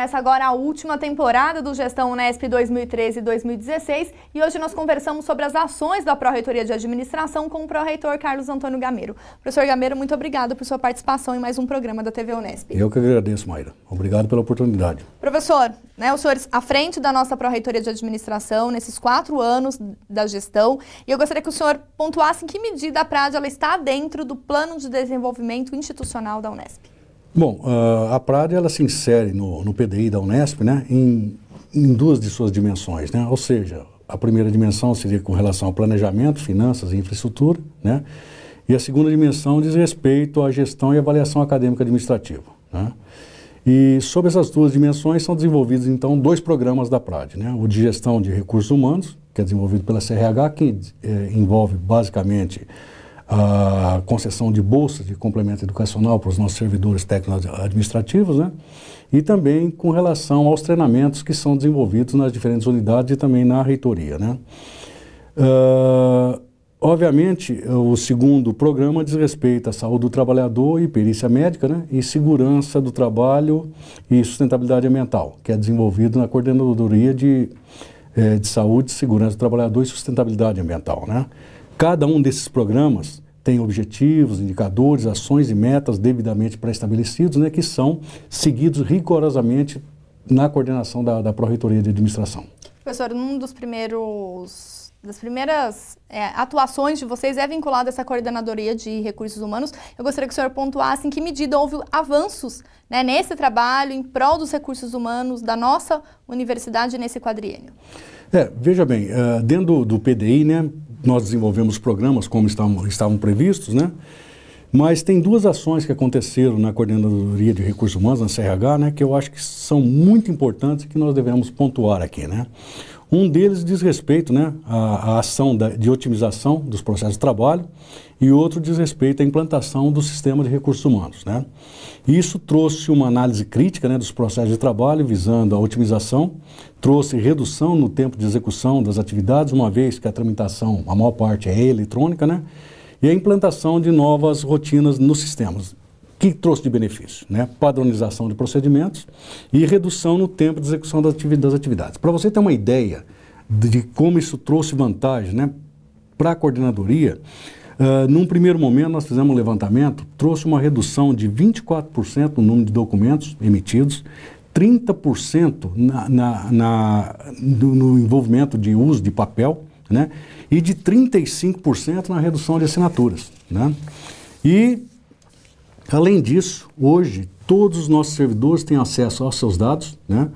Começa agora a última temporada do Gestão Unesp 2013-2016 e hoje nós conversamos sobre as ações da Pró-Reitoria de Administração com o Pró-Reitor Carlos Antônio Gameiro. Professor Gameiro, muito obrigado por sua participação em mais um programa da TV Unesp. Eu que agradeço, Mayra. Obrigado pela oportunidade. Professor, né, os senhores à frente da nossa Pró-Reitoria de Administração nesses quatro anos da gestão e eu gostaria que o senhor pontuasse em que medida a Prádio ela está dentro do Plano de Desenvolvimento Institucional da Unesp. Bom, ah, a Prade ela se insere no, no PDI da Unesp né, em, em, duas de suas dimensões, né? ou seja, a primeira dimensão seria com relação ao planejamento, finanças e infraestrutura, né? e a segunda dimensão diz respeito à gestão e avaliação acadêmica administrativa. Né? E sobre essas duas dimensões são desenvolvidos então dois programas da Prade, né? o de gestão de recursos humanos, que é desenvolvido pela CRH, que eh, envolve basicamente a concessão de bolsas de complemento educacional para os nossos servidores técnicos administrativos, né? e também com relação aos treinamentos que são desenvolvidos nas diferentes unidades e também na reitoria. Né? Uh, obviamente, o segundo programa diz respeito à saúde do trabalhador e perícia médica, né? e segurança do trabalho e sustentabilidade ambiental, que é desenvolvido na coordenadoria de, eh, de saúde, segurança do trabalhador e sustentabilidade ambiental. Né? Cada um desses programas tem objetivos, indicadores, ações e metas devidamente pré-estabelecidos, né, que são seguidos rigorosamente na coordenação da, da Pró-Reitoria de Administração. Professor, um dos primeiros das primeiras é, atuações de vocês é vinculada a essa coordenadoria de recursos humanos. Eu gostaria que o senhor pontuasse em que medida houve avanços né, nesse trabalho em prol dos recursos humanos da nossa universidade nesse quadriênio. É, veja bem, uh, dentro do, do PDI, né, nós desenvolvemos programas como estavam, estavam previstos, né? Mas tem duas ações que aconteceram na Coordenadoria de Recursos Humanos, na CRH, né, que eu acho que são muito importantes e que nós devemos pontuar aqui, né? Um deles diz respeito né, à, à ação da, de otimização dos processos de trabalho e outro diz respeito à implantação do sistema de recursos humanos. Né? Isso trouxe uma análise crítica né, dos processos de trabalho visando a otimização, trouxe redução no tempo de execução das atividades, uma vez que a tramitação, a maior parte é eletrônica, né? e a implantação de novas rotinas nos sistemas que trouxe de benefício? Né? Padronização de procedimentos e redução no tempo de execução das atividades. Para você ter uma ideia de como isso trouxe vantagem né, para a coordenadoria, uh, num primeiro momento nós fizemos um levantamento, trouxe uma redução de 24% no número de documentos emitidos, 30% na, na, na no, no envolvimento de uso de papel né, e de 35% na redução de assinaturas. Né? E Além disso, hoje, todos os nossos servidores têm acesso aos seus dados, né?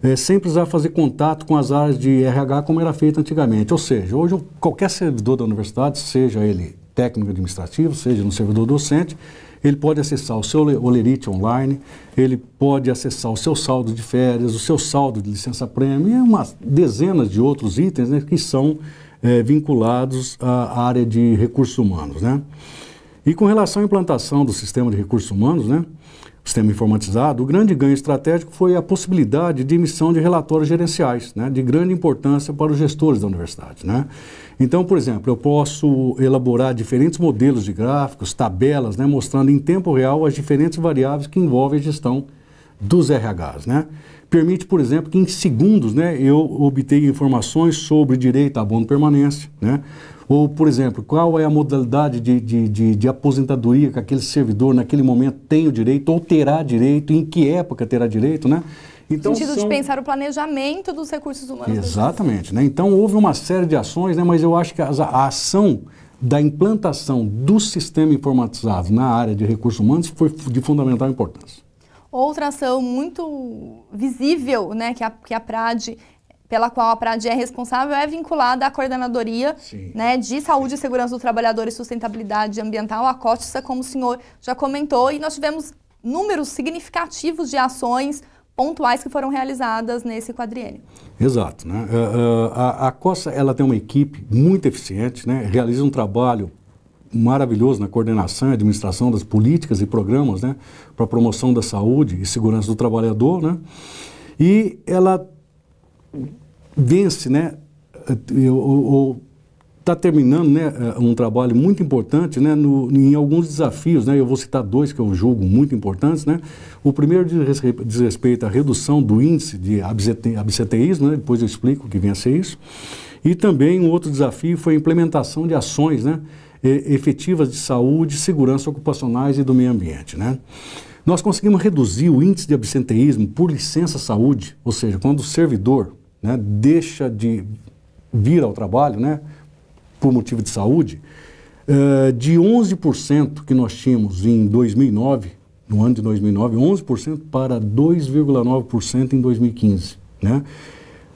É, sem precisar fazer contato com as áreas de RH como era feito antigamente. Ou seja, hoje qualquer servidor da universidade, seja ele técnico administrativo, seja um servidor docente, ele pode acessar o seu Olerite online, ele pode acessar o seu saldo de férias, o seu saldo de licença-prêmio e umas dezenas de outros itens né, que são é, vinculados à área de recursos humanos. Né? E com relação à implantação do sistema de recursos humanos, né, sistema informatizado, o grande ganho estratégico foi a possibilidade de emissão de relatórios gerenciais, né, de grande importância para os gestores da universidade. Né? Então, por exemplo, eu posso elaborar diferentes modelos de gráficos, tabelas, né, mostrando em tempo real as diferentes variáveis que envolvem a gestão dos RHs. Né? Permite, por exemplo, que em segundos né, eu obtenha informações sobre direito a abono permanência, né, ou, por exemplo, qual é a modalidade de, de, de, de, aposentadoria que aquele servidor naquele momento tem o direito, ou terá direito, em que época terá direito, né? Então, no sentido são... de pensar o planejamento dos recursos humanos. Exatamente, né? Então houve uma série de ações, né? Mas eu acho que a, a ação da implantação do sistema informatizado na área de recursos humanos foi de fundamental importância. Outra ação muito visível né, que, é a, que é a Prade pela qual a Pradi é responsável, é vinculada à Coordenadoria né, de Saúde e Segurança do Trabalhador e Sustentabilidade Ambiental, a COTSA, é como o senhor já comentou, e nós tivemos números significativos de ações pontuais que foram realizadas nesse quadriênio. Exato. Né? É, é, a, a, COTSA ela tem uma equipe muito eficiente, né? realiza um trabalho maravilhoso na coordenação e administração das políticas e programas né? para a promoção da saúde e segurança do trabalhador. Né? E ela vence, né? Ou, está terminando né, um trabalho muito importante né, no, em alguns desafios. Né, eu vou citar dois que eu julgo muito importantes. Né. O primeiro diz, respeito à redução do índice de absenteísmo, né, depois eu explico o que vem a ser isso. E também um outro desafio foi a implementação de ações né, efetivas de saúde, segurança ocupacionais e do meio ambiente. Né. Nós conseguimos reduzir o índice de absenteísmo por licença saúde, ou seja, quando o servidor né, deixa de vir ao trabalho, né, por motivo de saúde, eh, de 11% que nós tínhamos em 2009, no ano de 2009, 11% para 2,9% em 2015, né?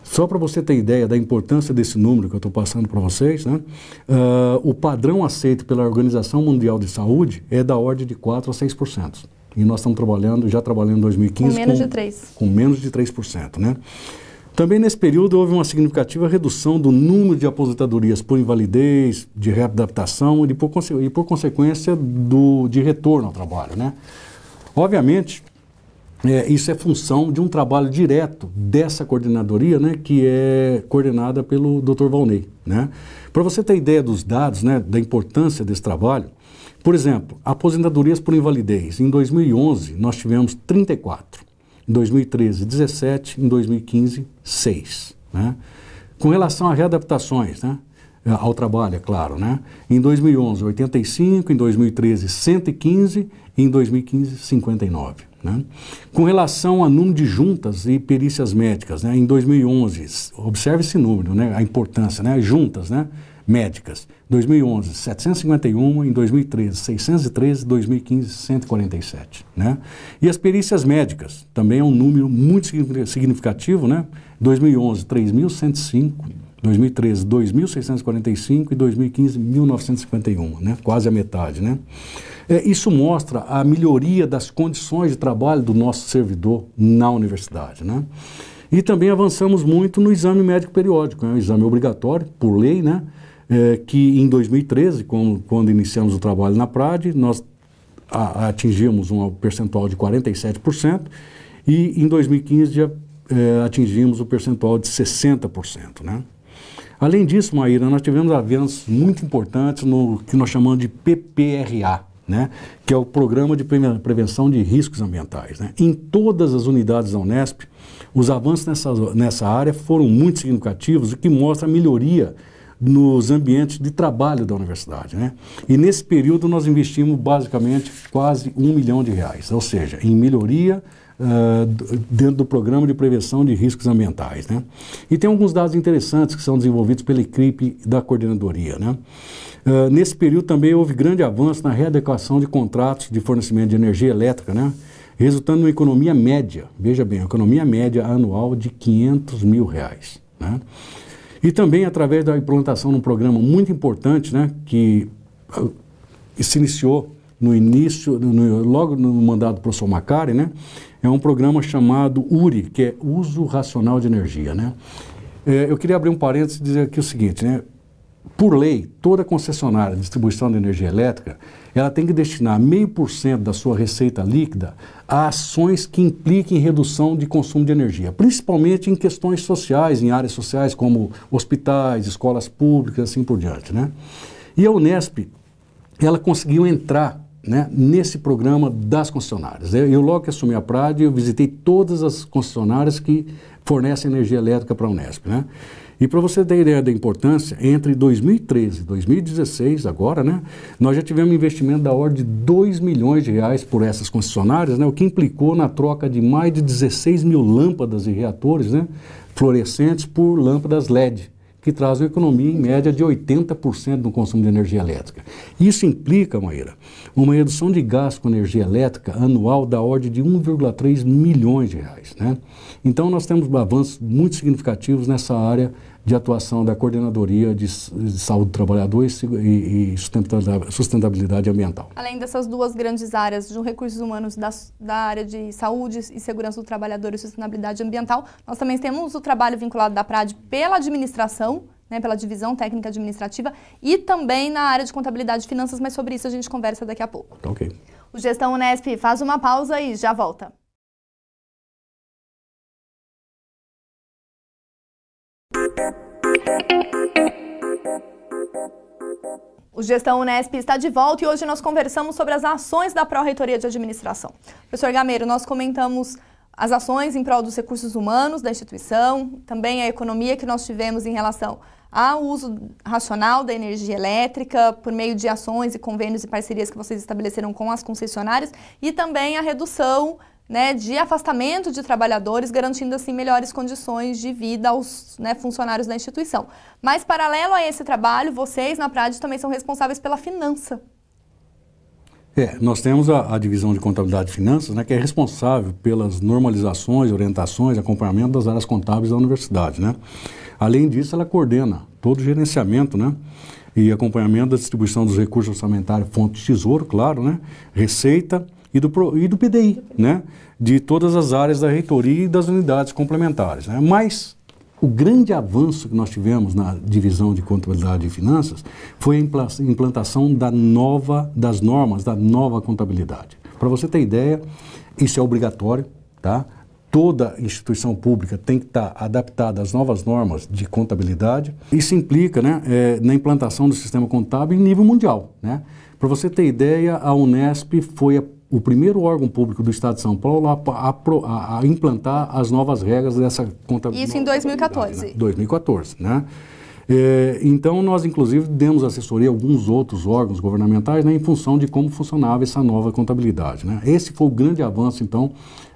Só para você ter ideia da importância desse número que eu estou passando para vocês, né? Uh, o padrão aceito pela Organização Mundial de Saúde é da ordem de 4 a 6%. E nós estamos trabalhando, já trabalhando em 2015 com menos com, de 3. Com menos de 3%, né? Também nesse período houve uma significativa redução do número de aposentadorias por invalidez, de readaptação e por, e por consequência do, de retorno ao trabalho. Né? Obviamente, é, isso é função de um trabalho direto dessa coordenadoria, né, que é coordenada pelo Dr. Valnei. Né? Para você ter ideia dos dados, né, da importância desse trabalho, por exemplo, aposentadorias por invalidez. Em 2011, nós tivemos 34. Em 2013, 17. Em 2015, 6. Né? Com relação a readaptações, né? É, ao trabalho, é claro, né? Em 2011, 85, em 2013, 115 e em 2015, 59, né? Com relação a número de juntas e perícias médicas, né? Em 2011, observe esse número, né? A importância, né? Juntas, né? médicas. 2011, 751, em 2013, 613, 2015, 147, né? E as perícias médicas, também é um número muito significativo, né? 2011, 3105, 2013, 2645 e 2015, 1951, né? Quase a metade, né? É, isso mostra a melhoria das condições de trabalho do nosso servidor na universidade, né? E também avançamos muito no exame médico periódico, é um exame obrigatório por lei, né? é, que em 2013, quando, quando iniciamos o trabalho na Prade, nós a, atingimos um percentual de 47% e em 2015 já é, atingimos o percentual de 60%. Né? Além disso, Maíra, nós tivemos avanços muito importantes no que nós chamamos de PPRA, né? que é o Programa de Prevenção de Riscos Ambientais. Né? Em todas as unidades da Unesp, os avanços nessa, nessa área foram muito significativos, o que mostra a melhoria nos ambientes de trabalho da universidade. Né? E nesse período nós investimos basicamente quase um milhão de reais, ou seja, em melhoria uh, dentro do programa de prevenção de riscos ambientais. Né? E tem alguns dados interessantes que são desenvolvidos pela equipe da coordenadoria. Né? Uh, nesse período também houve grande avanço na readequação de contratos de fornecimento de energia elétrica, né? resultando numa economia média, veja bem, economia média anual de 500 mil reais. Né? E também através da implantação de um programa muito importante, né, que ah, se iniciou no início, no, logo no mandato do professor Macari, né, é um programa chamado URI, que é Uso Racional de Energia. Né? É, eu queria abrir um parênteses e dizer aqui o seguinte, né, por lei, toda concessionária de distribuição de energia elétrica, ela tem que destinar meio por cento da sua receita líquida a ações que impliquem redução de consumo de energia, principalmente em questões sociais, em áreas sociais como hospitais, escolas públicas, assim por diante, né? E a Unesp, ela conseguiu entrar né, nesse programa das concessionárias. Eu, logo que assumi a Prade, eu visitei todas as concessionárias que fornece energia elétrica para a Unesp. Né? E para você ter ideia da importância, entre 2013 e 2016, agora, né, nós já tivemos um investimento da ordem de 2 milhões de reais por essas concessionárias, né, o que implicou na troca de mais de 16 mil lâmpadas e reatores né, fluorescentes por lâmpadas LED que traz uma economia em média de 80% do consumo de energia elétrica. Isso implica, Maíra, uma redução de gasto com energia elétrica anual da ordem de 1,3 milhões de reais. Né? Então nós temos avanços muito significativos nessa área de atuação da Coordenadoria de Saúde do Trabalhador e Sustentabilidade Ambiental. Além dessas duas grandes áreas, de recursos humanos da, da área de saúde e segurança do trabalhador e sustentabilidade ambiental, nós também temos o trabalho vinculado da PRAD pela administração, né, pela divisão técnica administrativa e também na área de contabilidade e finanças, mas sobre isso a gente conversa daqui a pouco. Tá ok. O Gestão Unesp faz uma pausa e já volta. O Gestão Unesp está de volta e hoje nós conversamos sobre as ações da Pró-Reitoria de Administração. Professor Gameiro, nós comentamos as ações em prol dos recursos humanos da instituição, também a economia que nós tivemos em relação ao uso racional da energia elétrica, por meio de ações e convênios e parcerias que vocês estabeleceram com as concessionárias, e também a redução né, de afastamento de trabalhadores, garantindo assim melhores condições de vida aos né, funcionários da instituição. Mas paralelo a esse trabalho, vocês na Prade também são responsáveis pela finança. É, nós temos a, a divisão de contabilidade e finanças, né, que é responsável pelas normalizações, orientações, acompanhamento das áreas contábeis da universidade, né. Além disso, ela coordena todo o gerenciamento, né, e acompanhamento da distribuição dos recursos orçamentários, de tesouro, claro, né, receita, e do, e do PDI, né? de todas as áreas da reitoria e das unidades complementares. Né? Mas o grande avanço que nós tivemos na divisão de contabilidade e finanças foi a implantação da nova, das normas da nova contabilidade. Para você ter ideia, isso é obrigatório, tá? Toda instituição pública tem que estar tá adaptada às novas normas de contabilidade. Isso implica né, é, na implantação do sistema contábil em nível mundial. Né? Para você ter ideia, a Unesp foi a o primeiro órgão público do Estado de São Paulo a, a, a implantar as novas regras dessa contabilidade. Isso em 2014. Né? 2014, né? É, então, nós, inclusive, demos assessoria a alguns outros órgãos governamentais né, em função de como funcionava essa nova contabilidade. Né? Esse foi o grande avanço, então,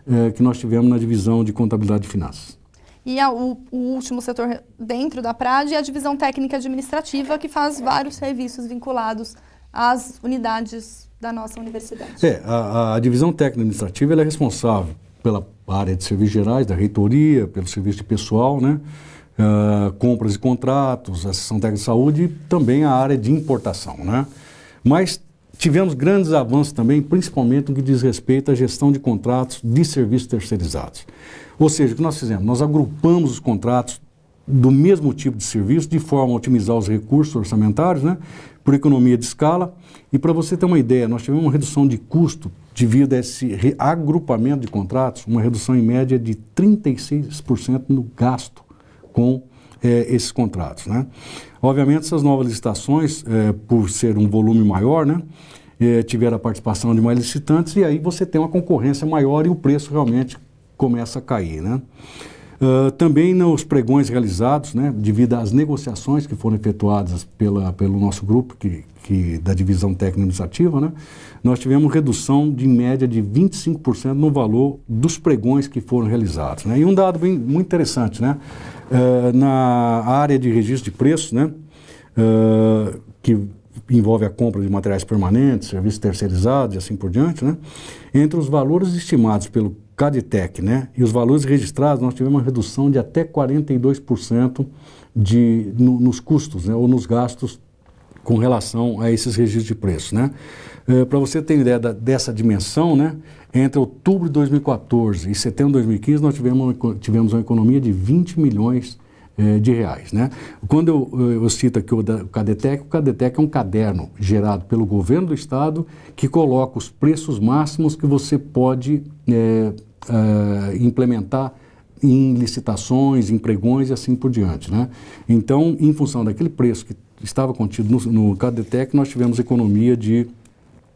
é, que nós tivemos na divisão de contabilidade e finanças. E a, o, o, último setor dentro da PRAD é a divisão técnica administrativa, que faz vários serviços vinculados as unidades da nossa universidade. É, a, a divisão técnica administrativa é responsável pela área de serviços gerais, da reitoria, pelo serviço de pessoal, né? Uh, compras e contratos, a seção técnica de saúde e também a área de importação, né? Mas tivemos grandes avanços também, principalmente no que diz respeito à gestão de contratos de serviços terceirizados. Ou seja, o que nós fizemos? Nós agrupamos os contratos do mesmo tipo de serviço, de forma a otimizar os recursos orçamentários, né? por economia de escala. E para você ter uma ideia, nós tivemos uma redução de custo devido a esse agrupamento de contratos, uma redução em média de 36% no gasto com é, esses contratos. Né? Obviamente, essas novas licitações, é, por ser um volume maior, né, é, tiveram a participação de mais licitantes e aí você tem uma concorrência maior e o preço realmente começa a cair. Né? Ah, também nos né, pregões realizados, né, devido às negociações que foram efetuadas pela, pelo nosso grupo que, que da divisão técnica administrativa, né, nós tivemos redução de média de 25% no valor dos pregões que foram realizados. Né? E um dado bem, muito interessante, né, uh, na área de registro de preços, né, uh, que envolve a compra de materiais permanentes, serviços terceirizados e assim por diante, né, entre os valores estimados pelo Caditec, né? E os valores registrados, nós tivemos uma redução de até 42% de, no, nos custos, né? Ou nos gastos com relação a esses registros de preços, né? É, eh, Para você ter ideia da, dessa dimensão, né? Entre outubro de 2014 e setembro de 2015, nós tivemos, tivemos uma economia de 20 milhões de é, de reais. Né? Quando eu, eu cito aqui o, da, o Cadetec, o Cadetec é um caderno gerado pelo governo do estado que coloca os preços máximos que você pode é, é, implementar em licitações, em pregões e assim por diante. Né? Então, em função daquele preço que estava contido no, no Cadetec, nós tivemos economia de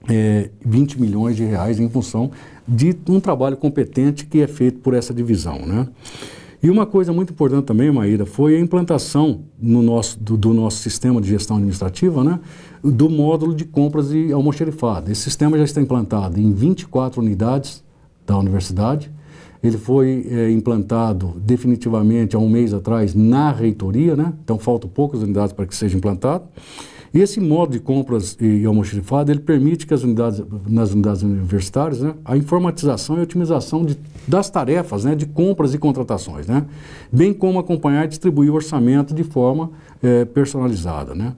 é, 20 milhões de reais em função de um trabalho competente que é feito por essa divisão. Né? E uma coisa muito importante também, Maíra, foi a implantação no nosso, do, do nosso sistema de gestão administrativa né, do módulo de compras e almoxerifado. Esse sistema já está implantado em 24 unidades da universidade. Ele foi é, implantado definitivamente há um mês atrás na reitoria, né? então faltam poucas unidades para que seja implantado. E esse modo de compras e almoxerifado, ele permite que as unidades, nas unidades universitárias, né, a informatização e otimização de, das tarefas né, de compras e contratações, né, bem como acompanhar e distribuir o orçamento de forma é, personalizada. Né.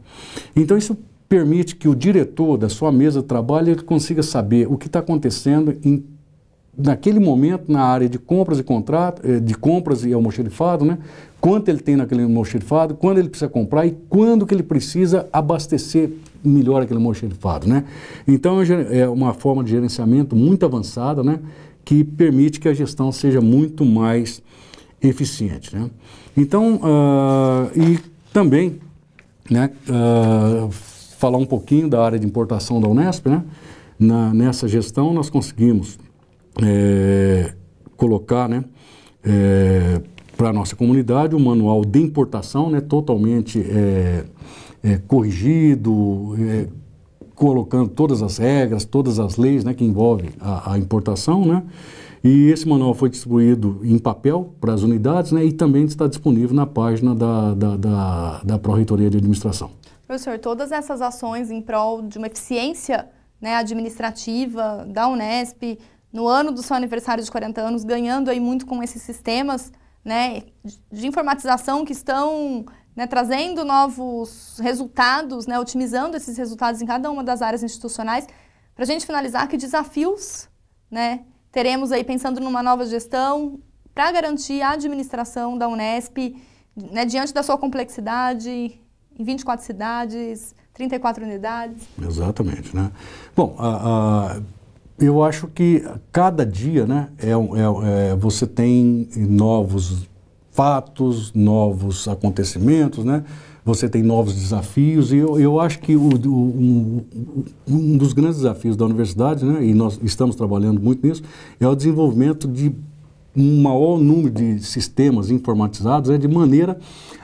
Então, isso permite que o diretor da sua mesa de trabalho ele consiga saber o que está acontecendo em naquele momento na área de compras e contrato, eh, de compras e almoxerifado, né, quanto ele tem naquele mochilifado, quando ele precisa comprar e quando que ele precisa abastecer melhor aquele mochilifado, né? Então é, é uma forma de gerenciamento muito avançada, né? Que permite que a gestão seja muito mais eficiente, né? Então, uh, e também, né? Uh, falar um pouquinho da área de importação da Unesp, né? Na, nessa gestão nós conseguimos é, colocar, né? É, para a nossa comunidade, um manual de importação né, totalmente é, é, corrigido, é, colocando todas as regras, todas as leis né, que envolvem a, a, importação. Né? E esse manual foi distribuído em papel para as unidades né, e também está disponível na página da, da, da, da Pró-Reitoria de Administração. Professor, todas essas ações em prol de uma eficiência né, administrativa da Unesp, no ano do seu aniversário de 40 anos, ganhando aí muito com esses sistemas né, de informatização que estão né, trazendo novos resultados, né, otimizando esses resultados em cada uma das áreas institucionais. Para a gente finalizar, que desafios né, teremos aí pensando numa nova gestão para garantir a administração da Unesp né, diante da sua complexidade em 24 cidades, 34 unidades? Exatamente. Né? Bom, a, a eu acho que cada dia, né, é, é, é, você tem novos fatos, novos acontecimentos, né? Você tem novos desafios e eu, eu acho que o, o, um, dos grandes desafios da universidade, né, e nós estamos trabalhando muito nisso, é o desenvolvimento de um maior número de sistemas informatizados, é né, de maneira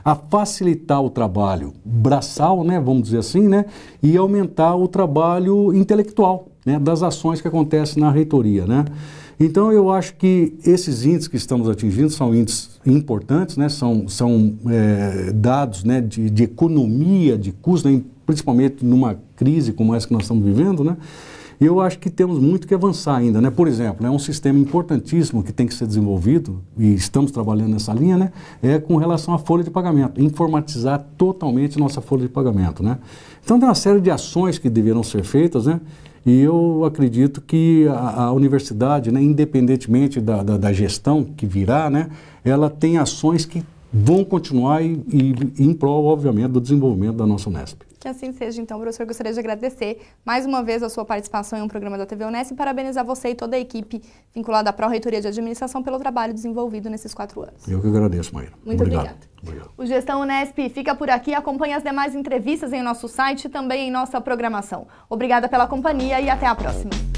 a facilitar o trabalho braçal, né, vamos dizer assim, né, e aumentar o trabalho intelectual, né, das ações que acontecem na reitoria. Né? Então, eu acho que esses índices que estamos atingindo são índices importantes, né? são, são é, dados né, de, de, economia de custo, né? principalmente numa crise como essa que nós estamos vivendo. Né? eu acho que temos muito que avançar ainda, né? Por exemplo, é um sistema importantíssimo que tem que ser desenvolvido e estamos trabalhando nessa linha, né? É com relação à folha de pagamento, informatizar totalmente nossa folha de pagamento, né? Então tem uma série de ações que deverão ser feitas, né? E eu acredito que a, a universidade, né, independentemente da, da, da, gestão que virá, né, ela tem ações que vão continuar e, e em prol, obviamente, do desenvolvimento da nossa Unesp. Que assim seja, então, professor. Gostaria de agradecer mais uma vez a sua participação em um programa da TV Unesp e parabenizar você e toda a equipe vinculada à Pró-Reitoria de Administração pelo trabalho desenvolvido nesses quatro anos. Eu que agradeço, Maíra. Muito obrigado. obrigado. O Gestão Unesp fica por aqui. Acompanhe as demais entrevistas em nosso site e também em nossa programação. Obrigada pela companhia e até a próxima.